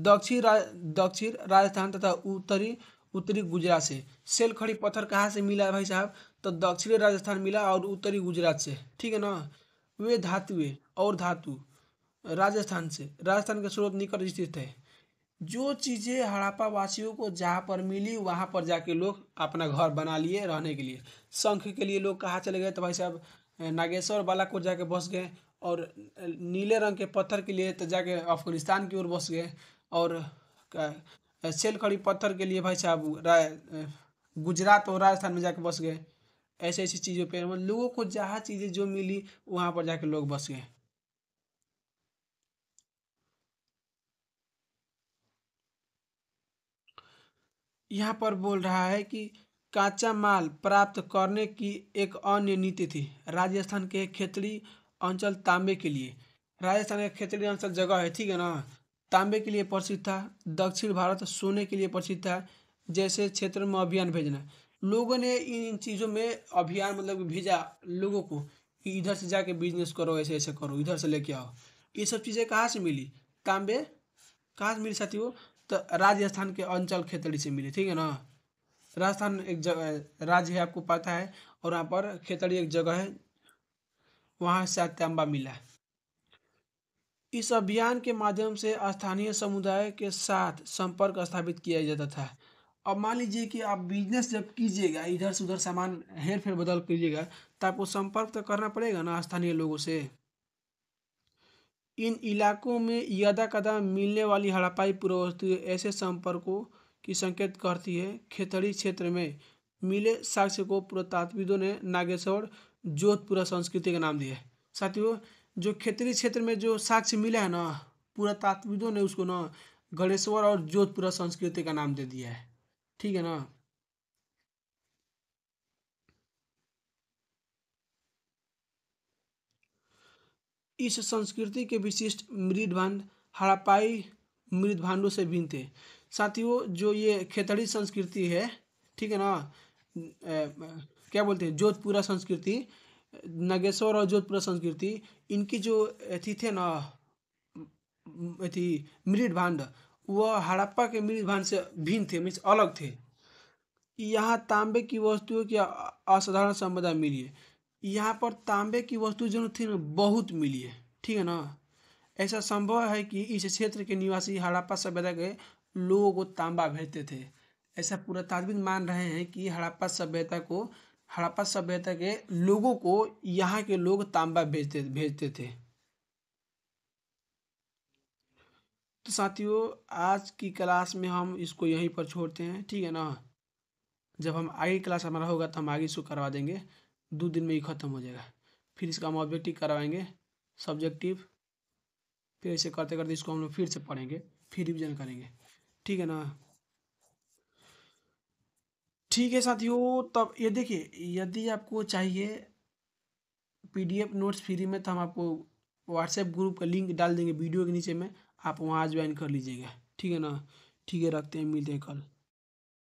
दक्षिण रा, दक्षिण राजस्थान तथा उत्तरी उत्तरी गुजरात से सेल खड़ी पत्थर कहाँ से मिला है भाई साहब तो दक्षिणी राजस्थान मिला और उत्तरी गुजरात से ठीक है ना वे धातुए और धातु राजस्थान से राजस्थान के स्रोत निकट स्थित है जो चीज़ें हड़प्पा वासियों को जहाँ पर मिली वहाँ पर जाके लोग अपना घर बना लिए रहने के लिए शंख के लिए लोग कहाँ चले गए तो भाई साहब नागेश्वर बालाकोट जाके बस गए और नीले रंग के पत्थर के लिए तो जाके अफगानिस्तान की ओर बस गए और सेल खड़ी पत्थर के लिए भाई साहब गुजरात और राजस्थान में जाके बस गए ऐसी ऐसी चीज़ों पर मतलब लोगों को जहाँ चीज़ें जो मिली वहाँ पर जाके लोग बस गए यहाँ पर बोल रहा है कि कांचा माल प्राप्त करने की एक अन्य नीति थी राजस्थान के खेतड़ी अंचल तांबे के लिए राजस्थान का खेतड़ी अंचल जगह है ठीक है ना तांबे के लिए प्रसिद्ध था दक्षिण भारत सोने के लिए प्रसिद्ध था जैसे क्षेत्र में अभियान भेजना लोगों ने इन चीज़ों में अभियान मतलब भेजा लोगों को कि इधर से जाके बिजनेस करो ऐसे ऐसे करो इधर से लेके आओ ये सब चीज़ें कहाँ से मिली तांबे कहाँ से मिली साथियों तो राजस्थान के अंचल खेतड़ी से मिली ठीक है ना राजस्थान एक जगह राज्य है आपको पता है और वहाँ पर खेतड़ी एक जगह है वहाँ से तांबा मिला इस अभियान के माध्यम से स्थानीय समुदाय के साथ संपर्क स्थापित किया जाता था अब मान लीजिए कि आप बिजनेस जब कीजिएगा इधर से उधर सामान हेर फेर बदल कीजिएगा तो आपको संपर्क तो करना पड़ेगा ना स्थानीय लोगों से इन इलाकों में यदा कदा मिलने वाली हड़ापाई पूर्ववस्तु ऐसे संपर्कों की संकेत करती है खेतड़ी क्षेत्र में मिले साक्ष्य को पुरातात्विदों ने नागेश्वर जोधपुरा संस्कृति का नाम दिया है साथियों जो खेतरी क्षेत्र में जो साक्ष्य मिला है ना पूरा तात्विदों ने उसको ना गणेश्वर और जोधपुरा संस्कृति का नाम दे दिया है ठीक है ना इस संस्कृति के विशिष्ट मृदभांड हड़प्पाई मृदभांडों से भिन्न थे साथियों जो ये खेतड़ी संस्कृति है ठीक है ना क्या बोलते हैं जोधपुरा संस्कृति नागेश्वर और जोधपुरा संस्कृति इनकी जो अथी थे ना अथी मृत भांड वह हड़प्पा के मृत भांड से भिन्न थे मीन्स अलग थे यहाँ तांबे की वस्तुओं की असाधारण संपदा मिली है यहाँ पर तांबे की वस्तु जो थी ना बहुत मिली है ठीक है ना ऐसा संभव है कि इस क्षेत्र के निवासी हड़प्पा सभ्यता के लोगों को तांबा भेजते थे ऐसा पुरातात्विक मान रहे हैं कि हड़प्पा सभ्यता को हड़प्पा सभ्यता के लोगों को यहाँ के लोग तांबा भेजते भेजते थे तो साथियों आज की क्लास में हम इसको यहीं पर छोड़ते हैं ठीक है ना जब हम आगे क्लास हमारा होगा तो हम आगे इसको करवा देंगे दो दिन में ही ख़त्म हो जाएगा फिर इसका हम ऑब्जेक्टिव करवाएंगे सब्जेक्टिव फिर ऐसे करते करते इसको हम लोग फिर से पढ़ेंगे फिर रिविज़न करेंगे ठीक है ना ठीक है साथियों तब ये देखिए यदि आपको चाहिए पीडीएफ नोट्स फ्री में तो हम आपको व्हाट्सएप ग्रुप का लिंक डाल देंगे वीडियो के नीचे में आप वहाँ ज्वाइन कर लीजिएगा ठीक है ना ठीक है रखते हैं मिलते हैं कल